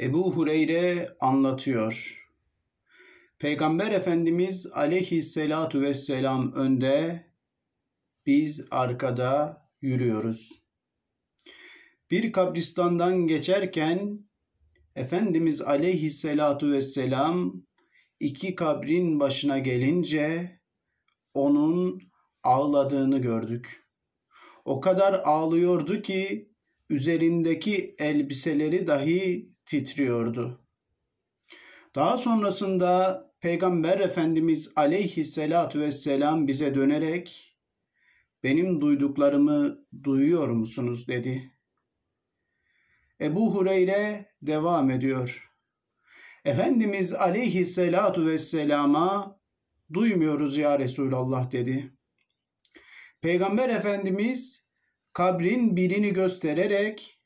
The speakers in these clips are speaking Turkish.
Ebu Hureyre anlatıyor. Peygamber Efendimiz aleyhisselatu vesselam önde, biz arkada yürüyoruz. Bir kabristandan geçerken Efendimiz aleyhisselatu vesselam iki kabrin başına gelince onun ağladığını gördük. O kadar ağlıyordu ki üzerindeki elbiseleri dahi titriyordu. Daha sonrasında Peygamber Efendimiz aleyhisselatu vesselam bize dönerek benim duyduklarımı duyuyor musunuz dedi. Ebu Hureyre devam ediyor. Efendimiz aleyhisselatu vesselama duymuyoruz ya Resulallah dedi. Peygamber Efendimiz kabrin birini göstererek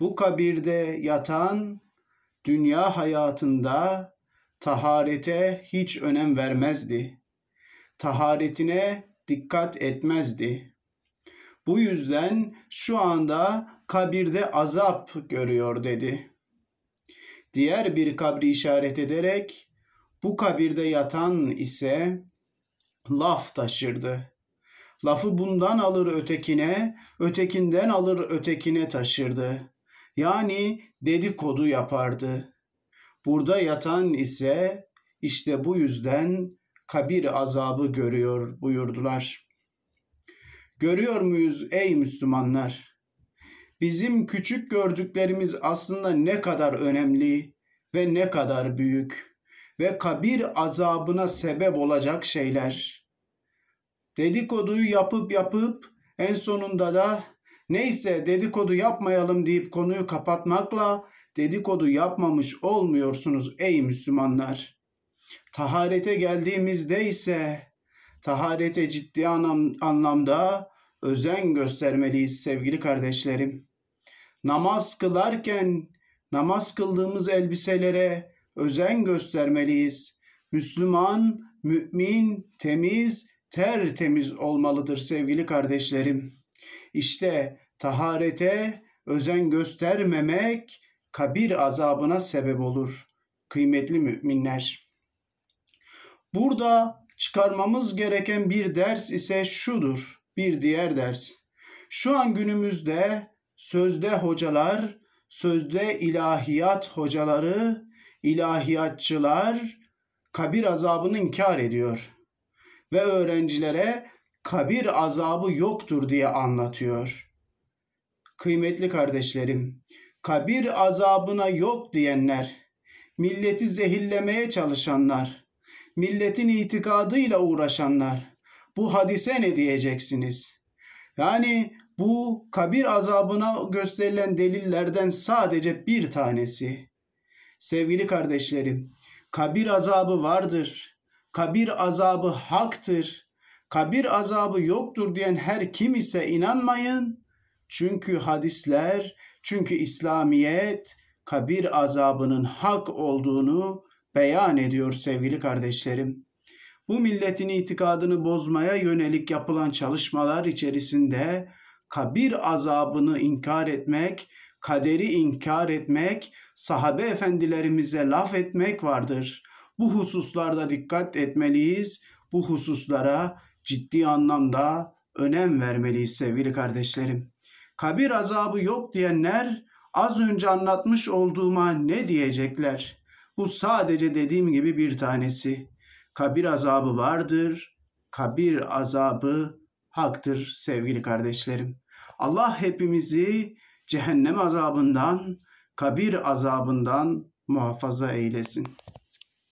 bu kabirde yatan dünya hayatında taharete hiç önem vermezdi. Taharetine dikkat etmezdi. Bu yüzden şu anda kabirde azap görüyor dedi. Diğer bir kabri işaret ederek bu kabirde yatan ise laf taşırdı. Lafı bundan alır ötekine, ötekinden alır ötekine taşırdı. Yani dedikodu yapardı. Burada yatan ise işte bu yüzden kabir azabı görüyor buyurdular. Görüyor muyuz ey Müslümanlar? Bizim küçük gördüklerimiz aslında ne kadar önemli ve ne kadar büyük ve kabir azabına sebep olacak şeyler.'' Dedikoduyu yapıp yapıp en sonunda da neyse dedikodu yapmayalım deyip konuyu kapatmakla dedikodu yapmamış olmuyorsunuz ey Müslümanlar. Taharete geldiğimizde ise taharete ciddi anlamda özen göstermeliyiz sevgili kardeşlerim. Namaz kılarken namaz kıldığımız elbiselere özen göstermeliyiz. Müslüman, mümin, temiz tertemiz olmalıdır sevgili kardeşlerim. İşte taharete özen göstermemek kabir azabına sebep olur kıymetli müminler. Burada çıkarmamız gereken bir ders ise şudur. Bir diğer ders. Şu an günümüzde sözde hocalar, sözde ilahiyat hocaları, ilahiyatçılar kabir azabını inkar ediyor ve öğrencilere kabir azabı yoktur diye anlatıyor. Kıymetli kardeşlerim, kabir azabına yok diyenler, milleti zehirlemeye çalışanlar, milletin itikadıyla uğraşanlar, bu hadise ne diyeceksiniz? Yani bu kabir azabına gösterilen delillerden sadece bir tanesi. Sevgili kardeşlerim, kabir azabı vardır kabir azabı haktır. Kabir azabı yoktur diyen her kim ise inanmayın. Çünkü hadisler, çünkü İslamiyet kabir azabının hak olduğunu beyan ediyor sevgili kardeşlerim. Bu milletin itikadını bozmaya yönelik yapılan çalışmalar içerisinde kabir azabını inkar etmek, kaderi inkar etmek, sahabe efendilerimize laf etmek vardır. Bu hususlarda dikkat etmeliyiz. Bu hususlara ciddi anlamda önem vermeliyiz sevgili kardeşlerim. Kabir azabı yok diyenler az önce anlatmış olduğuma ne diyecekler? Bu sadece dediğim gibi bir tanesi. Kabir azabı vardır. Kabir azabı haktır sevgili kardeşlerim. Allah hepimizi cehennem azabından, kabir azabından muhafaza eylesin.